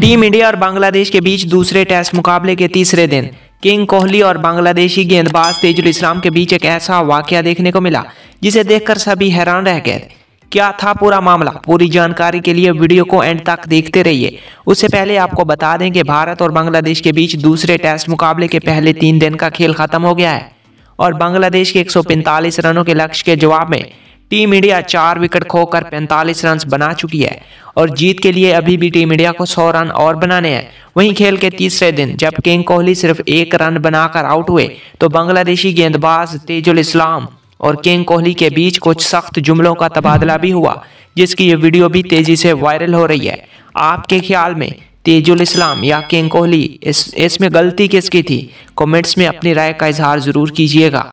team India और बांग्लादेश के बीच दूसरे टेस्ट मुकाबले के तीसरे दिन किंग कोहली और बांग्लादेशी गेंदबाज तेजुल इस्लाम के बीच एक ऐसा वाक्य देखने को मिला जिसे देखकर सभी हैरान रह गए क्या था पूरा मामला पूरी जानकारी के लिए वीडियो को एंड तक देखते रहिए उससे पहले आपको बता दें कि भारत और बांग्लादेश के बीच दूसरे टेस्ट मुकाबले के पहले तीन दिन का खेल खत्म हो गया है और बांग्लादेश के 145 रनों के लक्ष्य के जवाब में टीम इंडिया चार विकेट खोकर 45 रन बना चुकी है और जीत के लिए अभी भी टीम इंडिया को 100 रन और बनाने हैं वहीं खेल के तीसरे दिन जब किंग कोहली सिर्फ एक रन बनाकर आउट हुए तो बांग्लादेशी गेंदबाज तेजुल इस्लाम और किंग कोहली के बीच कुछ सख्त जुमलों का तबादला भी हुआ जिसकी ये वीडियो भी तेजी से वायरल हो रही है आपके ख्याल में तेजुल इस्लाम या किंग कोहली इस इसमें गलती किसकी थी कमेंट्स में अपनी राय का इजहार ज़रूर कीजिएगा